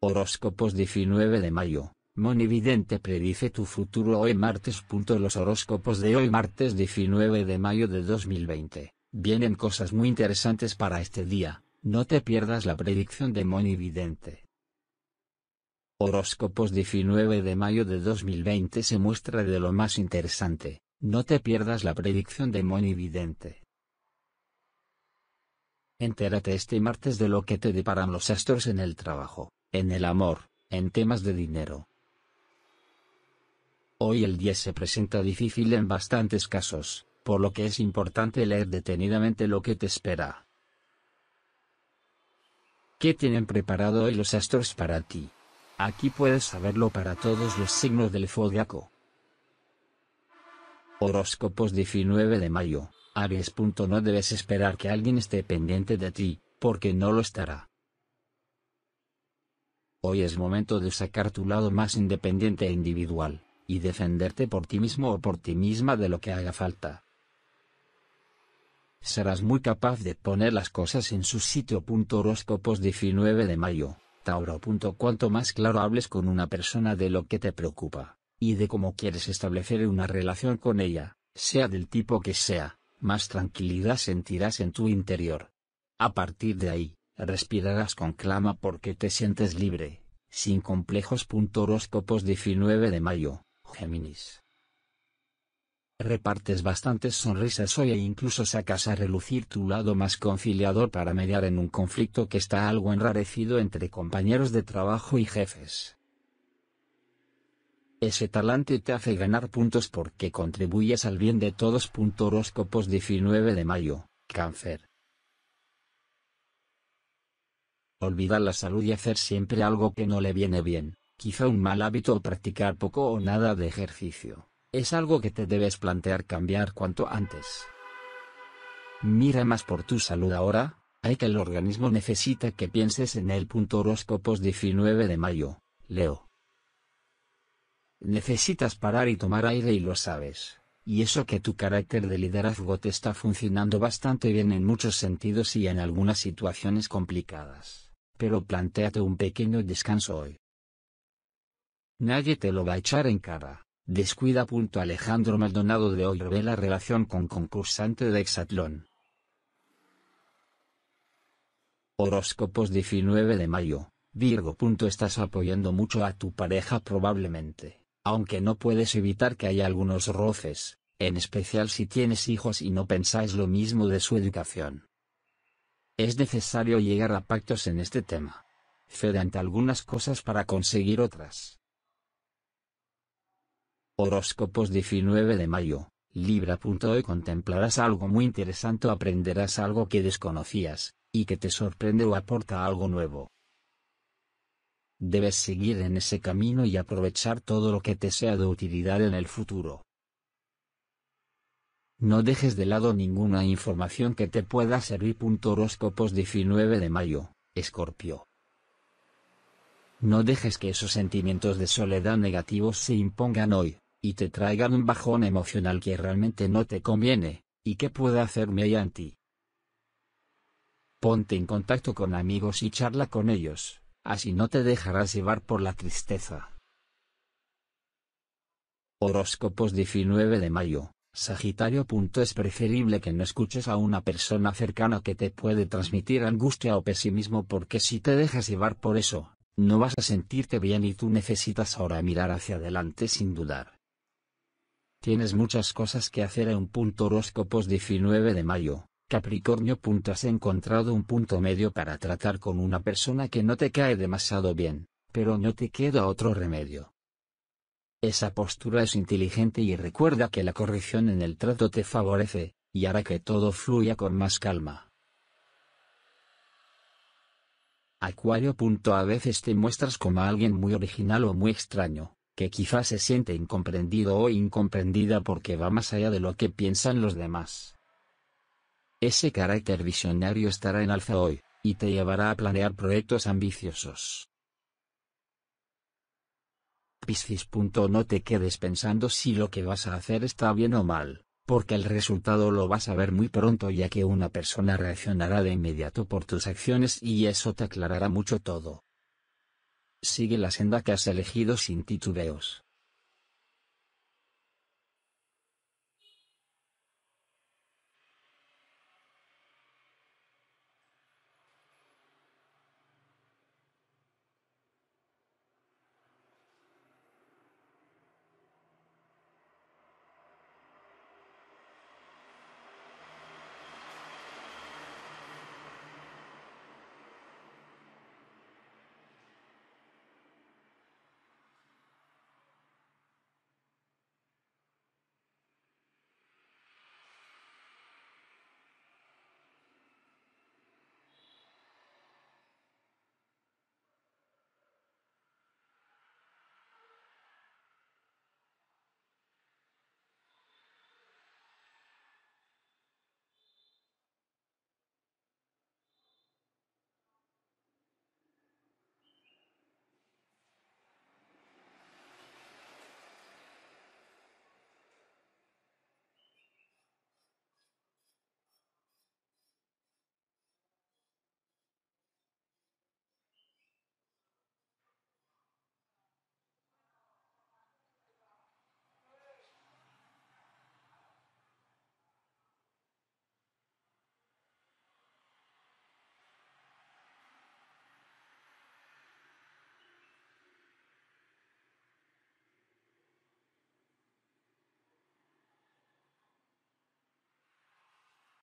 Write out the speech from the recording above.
Horóscopos 19 de mayo. Monividente predice tu futuro hoy martes. Los horóscopos de hoy martes 19 de mayo de 2020. Vienen cosas muy interesantes para este día, no te pierdas la predicción de Monividente. Horóscopos 19 de mayo de 2020 se muestra de lo más interesante, no te pierdas la predicción de Monividente. Entérate este martes de lo que te deparan los astros en el trabajo en el amor, en temas de dinero. Hoy el día se presenta difícil en bastantes casos, por lo que es importante leer detenidamente lo que te espera. ¿Qué tienen preparado hoy los astros para ti? Aquí puedes saberlo para todos los signos del zodiaco. Horóscopos 19 de mayo, Aries. No debes esperar que alguien esté pendiente de ti, porque no lo estará. Hoy es momento de sacar tu lado más independiente e individual, y defenderte por ti mismo o por ti misma de lo que haga falta. Serás muy capaz de poner las cosas en su sitio. Horóscopos 19 de mayo, Tauro. Cuanto más claro hables con una persona de lo que te preocupa, y de cómo quieres establecer una relación con ella, sea del tipo que sea, más tranquilidad sentirás en tu interior. A partir de ahí, respirarás con clama porque te sientes libre, sin complejos. Horóscopos 19 de mayo, Géminis. Repartes bastantes sonrisas hoy e incluso sacas a relucir tu lado más conciliador para mediar en un conflicto que está algo enrarecido entre compañeros de trabajo y jefes. Ese talante te hace ganar puntos porque contribuyes al bien de todos. Horóscopos 19 de mayo, Cáncer. Olvidar la salud y hacer siempre algo que no le viene bien, quizá un mal hábito o practicar poco o nada de ejercicio, es algo que te debes plantear cambiar cuanto antes. Mira más por tu salud ahora, hay que el organismo necesita que pienses en el punto horóscopos 19 de mayo, Leo. Necesitas parar y tomar aire y lo sabes, y eso que tu carácter de liderazgo te está funcionando bastante bien en muchos sentidos y en algunas situaciones complicadas pero planteate un pequeño descanso hoy. Nadie te lo va a echar en cara. Descuida. Alejandro Maldonado de hoy revela relación con concursante de Hexatlón. Horóscopos 19 de mayo. Virgo. Estás apoyando mucho a tu pareja probablemente, aunque no puedes evitar que haya algunos roces, en especial si tienes hijos y no pensáis lo mismo de su educación. Es necesario llegar a pactos en este tema. Cede ante algunas cosas para conseguir otras. Horóscopos 19 de mayo, Hoy contemplarás algo muy interesante o aprenderás algo que desconocías, y que te sorprende o aporta algo nuevo. Debes seguir en ese camino y aprovechar todo lo que te sea de utilidad en el futuro. No dejes de lado ninguna información que te pueda servir. Horóscopos 19 de mayo, Escorpio. No dejes que esos sentimientos de soledad negativos se impongan hoy, y te traigan un bajón emocional que realmente no te conviene, y que pueda hacerme mella en ti. Ponte en contacto con amigos y charla con ellos, así no te dejarás llevar por la tristeza. Horóscopos 19 de mayo, Sagitario. Es preferible que no escuches a una persona cercana que te puede transmitir angustia o pesimismo porque si te dejas llevar por eso, no vas a sentirte bien y tú necesitas ahora mirar hacia adelante sin dudar. Tienes muchas cosas que hacer en un punto horóscopos 19 de mayo. Capricornio. Has encontrado un punto medio para tratar con una persona que no te cae demasiado bien, pero no te queda otro remedio. Esa postura es inteligente y recuerda que la corrección en el trato te favorece, y hará que todo fluya con más calma. Acuario. A veces te muestras como alguien muy original o muy extraño, que quizás se siente incomprendido o incomprendida porque va más allá de lo que piensan los demás. Ese carácter visionario estará en alza hoy, y te llevará a planear proyectos ambiciosos. Piscis. No te quedes pensando si lo que vas a hacer está bien o mal, porque el resultado lo vas a ver muy pronto ya que una persona reaccionará de inmediato por tus acciones y eso te aclarará mucho todo. Sigue la senda que has elegido sin titubeos.